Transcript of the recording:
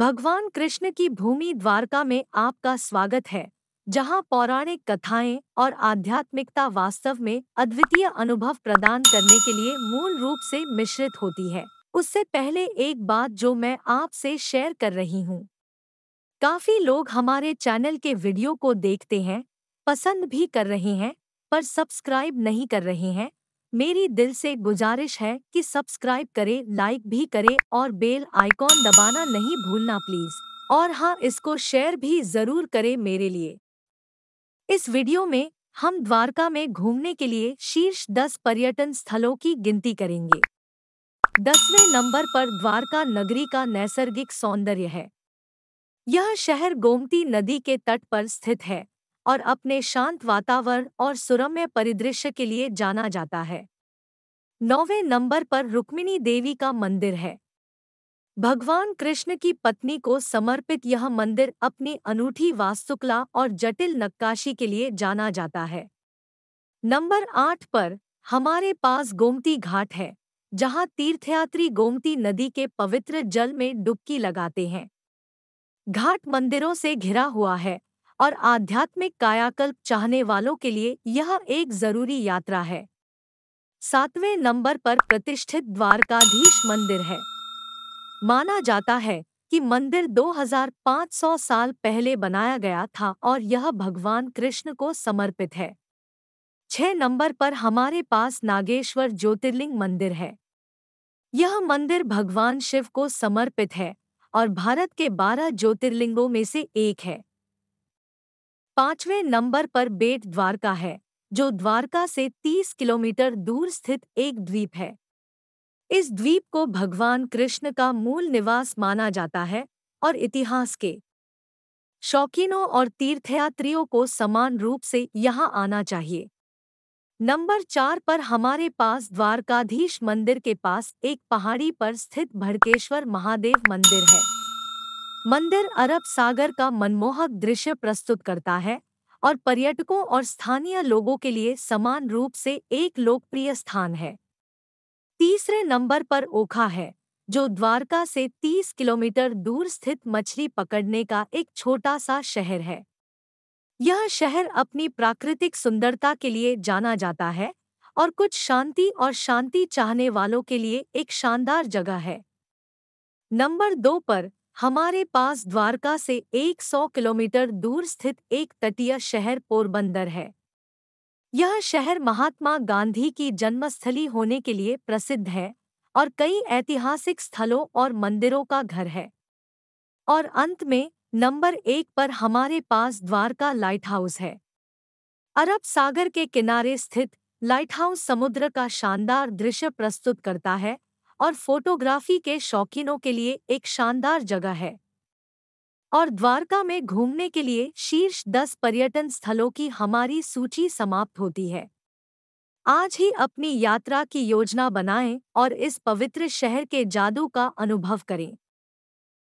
भगवान कृष्ण की भूमि द्वारका में आपका स्वागत है जहां पौराणिक कथाएं और आध्यात्मिकता वास्तव में अद्वितीय अनुभव प्रदान करने के लिए मूल रूप से मिश्रित होती है उससे पहले एक बात जो मैं आपसे शेयर कर रही हूँ काफी लोग हमारे चैनल के वीडियो को देखते हैं पसंद भी कर रहे हैं पर सब्सक्राइब नहीं कर रहे हैं मेरी दिल से गुजारिश है कि सब्सक्राइब करें लाइक भी करें और बेल आइकॉन दबाना नहीं भूलना प्लीज और हाँ इसको शेयर भी जरूर करें मेरे लिए इस वीडियो में हम द्वारका में घूमने के लिए शीर्ष 10 पर्यटन स्थलों की गिनती करेंगे दसवें नंबर पर द्वारका नगरी का नैसर्गिक सौंदर्य है यह शहर गोमती नदी के तट पर स्थित है और अपने शांत वातावरण और सुरम्य परिदृश्य के लिए जाना जाता है नौवें नंबर पर रुक्मिणी देवी का मंदिर है भगवान कृष्ण की पत्नी को समर्पित यह मंदिर अपनी अनूठी वास्तुकला और जटिल नक्काशी के लिए जाना जाता है नंबर आठ पर हमारे पास गोमती घाट है जहां तीर्थयात्री गोमती नदी के पवित्र जल में डुबकी लगाते हैं घाट मंदिरों से घिरा हुआ है और आध्यात्मिक कायाकल्प चाहने वालों के लिए यह एक जरूरी यात्रा है सातवें नंबर पर प्रतिष्ठित द्वारकाधीश मंदिर है माना जाता है कि मंदिर 2500 साल पहले बनाया गया था और यह भगवान कृष्ण को समर्पित है छह नंबर पर हमारे पास नागेश्वर ज्योतिर्लिंग मंदिर है यह मंदिर भगवान शिव को समर्पित है और भारत के बारह ज्योतिर्लिंगों में से एक है पांचवें नंबर पर बेट द्वारका है जो द्वारका से 30 किलोमीटर दूर स्थित एक द्वीप है इस द्वीप को भगवान कृष्ण का मूल निवास माना जाता है और इतिहास के शौकीनों और तीर्थयात्रियों को समान रूप से यहाँ आना चाहिए नंबर चार पर हमारे पास द्वारकाधीश मंदिर के पास एक पहाड़ी पर स्थित भड़केश्वर महादेव मंदिर है मंदिर अरब सागर का मनमोहक दृश्य प्रस्तुत करता है और पर्यटकों और स्थानीय लोगों के लिए समान रूप से एक लोकप्रिय स्थान है तीसरे नंबर पर ओखा है जो द्वारका से 30 किलोमीटर दूर स्थित मछली पकड़ने का एक छोटा सा शहर है यह शहर अपनी प्राकृतिक सुंदरता के लिए जाना जाता है और कुछ शांति और शांति चाहने वालों के लिए एक शानदार जगह है नंबर दो पर हमारे पास द्वारका से 100 किलोमीटर दूर स्थित एक तटीय शहर पोरबंदर है यह शहर महात्मा गांधी की जन्मस्थली होने के लिए प्रसिद्ध है और कई ऐतिहासिक स्थलों और मंदिरों का घर है और अंत में नंबर एक पर हमारे पास द्वारका लाइट हाउस है अरब सागर के किनारे स्थित लाइट हाउस समुद्र का शानदार दृश्य प्रस्तुत करता है और फोटोग्राफी के शौकीनों के लिए एक शानदार जगह है और द्वारका में घूमने के लिए शीर्ष दस पर्यटन स्थलों की हमारी सूची समाप्त होती है आज ही अपनी यात्रा की योजना बनाएं और इस पवित्र शहर के जादू का अनुभव करें